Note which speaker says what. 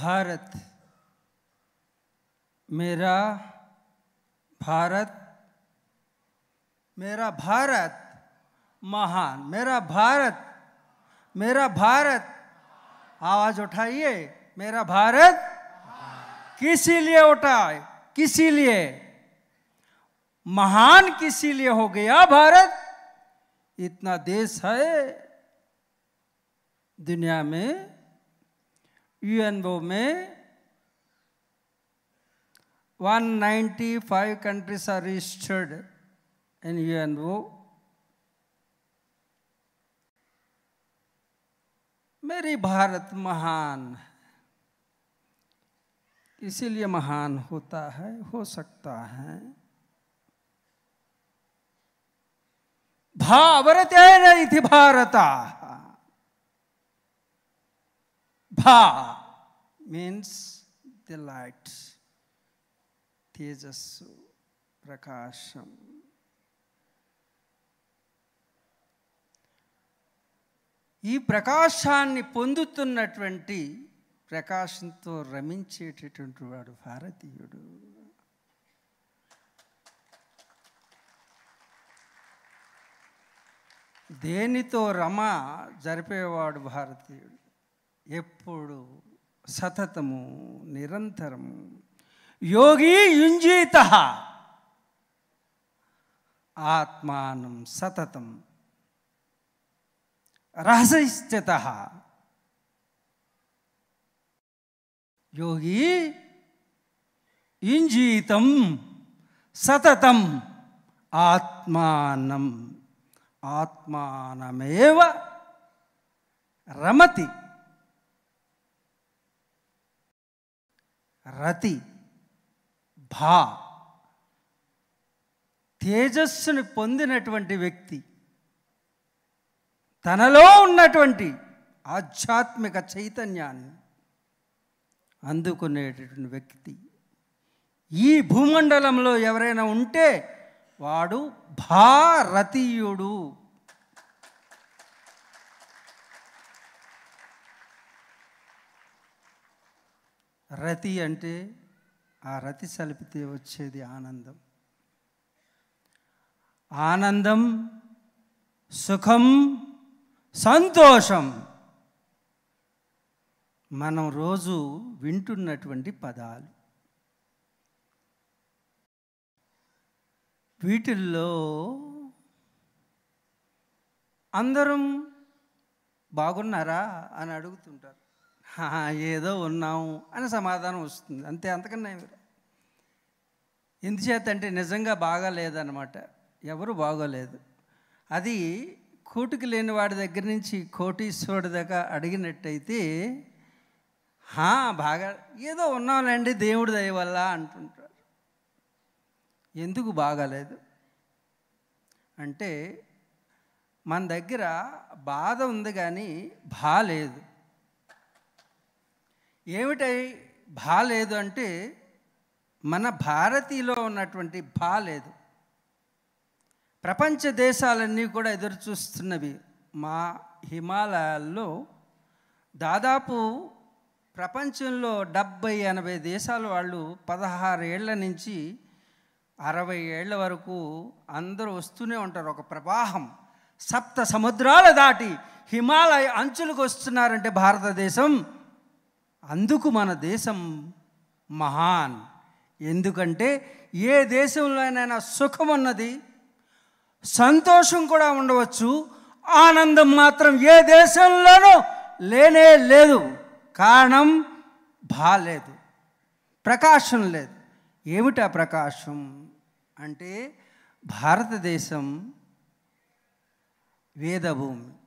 Speaker 1: भारत मेरा भारत मेरा भारत महान मेरा भारत मेरा भारत आवाज उठाइए मेरा भारत किसी लिए उठाए किसी लिए महान किसी लिए हो गया भारत इतना देश है दुनिया में UNO में 195 countries are registered in UNO. मेरी भारत महान है इसीलिए महान होता है हो सकता है भावरत नहीं थी भारत भा మీన్స్ ది లైట్ తేజస్సు ప్రకాశం ఈ ప్రకాశాన్ని పొందుతున్నటువంటి ప్రకాశంతో రమించేటటువంటి వాడు భారతీయుడు దేనితో రమ జరిపేవాడు భారతీయుడు ఎప్పుడు సతతము నిరంతరము యోగి యుంజీత ఆత్మానం సతతం రహస్యత యోగి ఇంజీతం సతతం ఆత్మానం ఆత్మానమేవ రమతి రతి భా తేజస్సును పొందినటువంటి వ్యక్తి తనలో ఉన్నటువంటి ఆధ్యాత్మిక చైతన్యాన్ని అందుకునేటటువంటి వ్యక్తి ఈ భూమండలంలో ఎవరైనా ఉంటే వాడు భారతీయుడు రతి అంటే ఆ రతి సలిపితే వచ్చేది ఆనందం ఆనందం సుఖం సంతోషం మనం రోజు వింటున్నటువంటి పదాలు వీటిల్లో అందరం బాగున్నారా అని అడుగుతుంటారు ఏదో ఉన్నాము అని సమాధానం వస్తుంది అంతే అంతకన్నా మీరు ఎందుచేతంటే నిజంగా బాగాలేదన్నమాట ఎవరు బాగోలేదు అది కోటికి లేని వాడి దగ్గర నుంచి కోటీశ్వరుడి దగ్గర అడిగినట్టయితే హా బాగా ఏదో ఉన్నాంలేండి దేవుడి దయ వల్ల అంటుంటారు ఎందుకు బాగాలేదు అంటే మన దగ్గర బాధ ఉంది కానీ బాగాలేదు ఏమిటై భా లేదు అంటే మన భారతీయులో ఉన్నటువంటి భా లేదు ప్రపంచ దేశాలన్నీ కూడా ఎదురు చూస్తున్నవి మా హిమాలయాల్లో దాదాపు ప్రపంచంలో డెబ్బై ఎనభై దేశాల వాళ్ళు పదహారు ఏళ్ల నుంచి అరవై ఏళ్ల వరకు అందరూ వస్తూనే ఉంటారు ఒక ప్రవాహం సప్త సముద్రాలు దాటి హిమాలయ అంచులకు వస్తున్నారంటే భారతదేశం అందుకు మన దేశం మహాన్ ఎందుకంటే ఏ దేశంలోనైనా సుఖం ఉన్నది సంతోషం కూడా ఉండవచ్చు ఆనందం మాత్రం ఏ దేశంలోనూ లేనే లేదు కారణం బాలేదు ప్రకాశం లేదు ఏమిటా ప్రకాశం అంటే భారతదేశం వేదభూమి